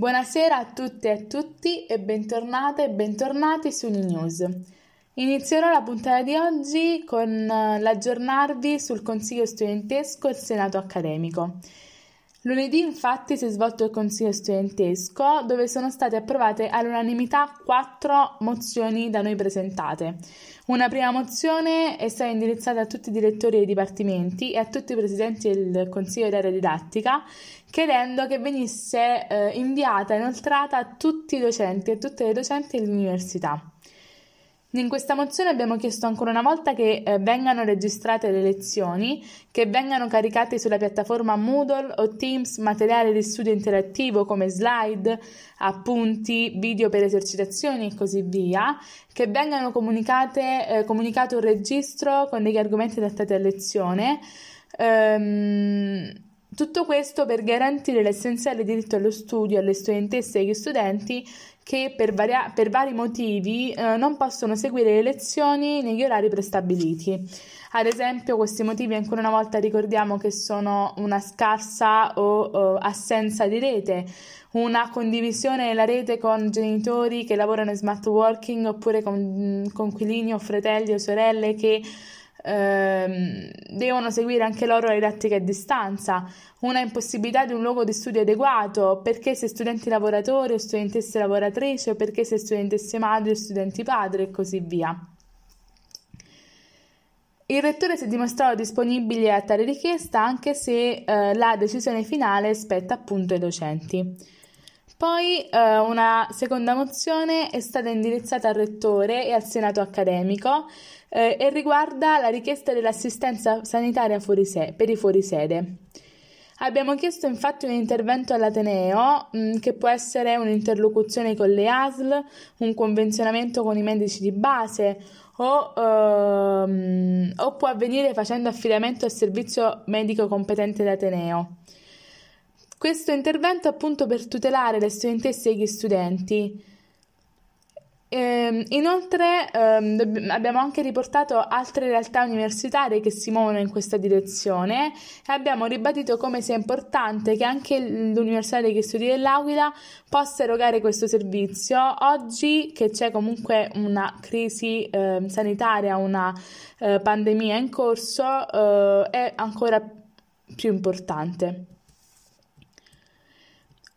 Buonasera a tutte e a tutti e bentornate e bentornati su News. Inizierò la puntata di oggi con eh, l'aggiornarvi sul Consiglio studentesco e il Senato accademico. Lunedì infatti si è svolto il consiglio studentesco dove sono state approvate all'unanimità quattro mozioni da noi presentate. Una prima mozione è stata indirizzata a tutti i direttori dei dipartimenti e a tutti i presidenti del consiglio d'area didattica chiedendo che venisse eh, inviata e inoltrata a tutti i docenti e tutte le docenti dell'università. In questa mozione abbiamo chiesto ancora una volta che eh, vengano registrate le lezioni, che vengano caricati sulla piattaforma Moodle o Teams materiale di studio interattivo come slide, appunti, video per esercitazioni e così via, che vengano eh, comunicato un registro con degli argomenti adattati a lezione. Ehm, tutto questo per garantire l'essenziale diritto allo studio alle studentesse e agli studenti che per, varia- per vari motivi eh, non possono seguire le lezioni negli orari prestabiliti. Ad esempio, questi motivi ancora una volta ricordiamo che sono una scarsa o, o eh, assenza di rete, una condivisione della rete con genitori che lavorano in smart working oppure con mh, mm, conquilini o fratelli o sorelle che ehm, devono seguire anche loro la didattica a distanza, una impossibilità di un luogo di studio adeguato, perché se studenti lavoratori o studentesse lavoratrici, o perché se studentesse madri o studenti padri e così via. Il rettore si è dimostrato disponibile a tale richiesta anche se eh, la decisione finale spetta appunto ai docenti. Poi eh, una seconda mozione è stata indirizzata al Rettore e al Senato accademico eh, e riguarda la richiesta dell'assistenza sanitaria se- per i fuorisede. Abbiamo chiesto infatti un intervento all'Ateneo, mh, mm, che può essere un'interlocuzione con le ASL, un convenzionamento con i medici di base o, ehm, o può avvenire facendo affidamento al servizio medico competente d'Ateneo questo intervento appunto per tutelare le studentesse e gli studenti. Ehm, inoltre ehm, abbiamo anche riportato altre realtà universitarie che si muovono in questa direzione e abbiamo ribadito come sia importante che anche l'Università degli Studi dell'Aquila possa erogare questo servizio. Oggi che c'è comunque una crisi ehm, sanitaria, una eh, pandemia in corso, eh, è ancora più importante.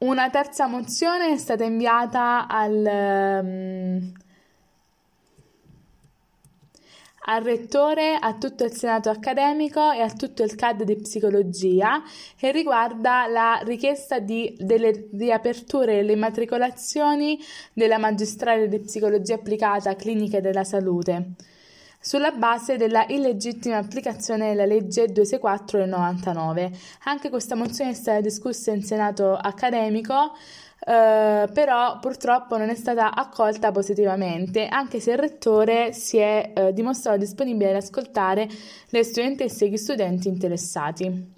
Una terza mozione è stata inviata al, um, al rettore, a tutto il senato accademico e a tutto il CAD di psicologia che riguarda la richiesta di, delle e le immatricolazioni della magistrale di psicologia applicata clinica della salute sulla base della illegittima applicazione della legge 264 del 99. Anche questa mozione è stata discussa in Senato accademico. Uh, però purtroppo non è stata accolta positivamente, anche se il rettore si è uh, dimostrato disponibile ad ascoltare le studentesse e gli studenti interessati.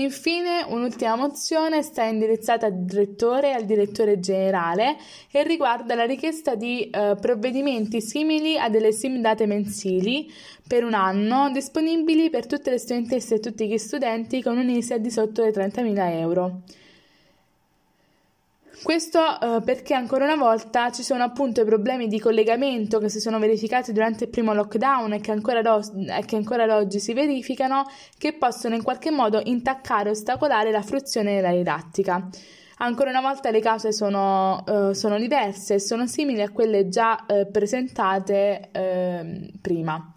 Infine, un'ultima mozione sta indirizzata al direttore e al direttore generale e riguarda la richiesta di eh, provvedimenti simili a delle sim date mensili per un anno disponibili per tutte le studentesse e tutti gli studenti con un un'ISEA di sotto le 30.000 euro. Questo eh, perché ancora una volta ci sono appunto i problemi di collegamento che si sono verificati durante il primo lockdown e che ancora, do- e che ancora ad oggi si verificano, che possono in qualche modo intaccare o ostacolare la fruizione della didattica. Ancora una volta le cause sono, eh, sono diverse e sono simili a quelle già eh, presentate ehm, prima.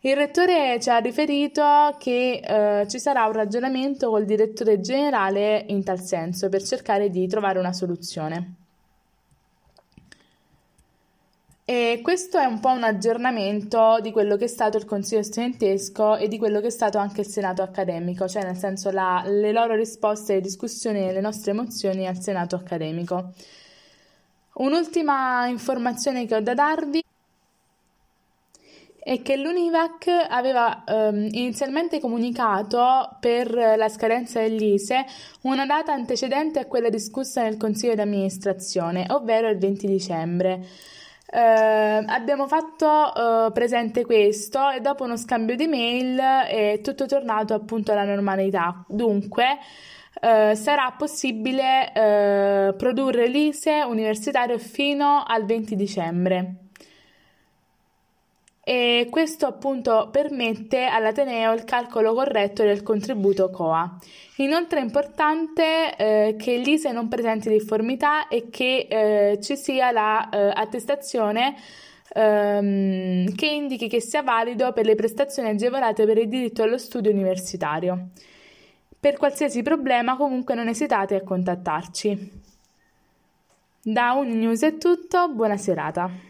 Il rettore ci ha riferito che eh, ci sarà un ragionamento col direttore generale in tal senso per cercare di trovare una soluzione. E questo è un po' un aggiornamento di quello che è stato il Consiglio studentesco e di quello che è stato anche il Senato accademico, cioè nel senso la, le loro risposte, le discussioni e le nostre emozioni al Senato accademico. Un'ultima informazione che ho da darvi è che l'Univac aveva ehm, inizialmente comunicato per la scadenza dell'ISE una data antecedente a quella discussa nel Consiglio di amministrazione, ovvero il 20 dicembre. Eh, abbiamo fatto eh, presente questo e dopo uno scambio di mail è tutto tornato appunto alla normalità. Dunque, Uh, sarà possibile uh, produrre l'ISE universitario fino al 20 dicembre e questo appunto permette all'Ateneo il calcolo corretto del contributo COA. Inoltre è importante eh, che l'ISE non presenti difformità e che eh, ci sia l'attestazione la, eh, ehm, che indichi che sia valido per le prestazioni agevolate per il diritto allo studio universitario. Per qualsiasi problema comunque non esitate a contattarci. Da Uninews è tutto, buona serata.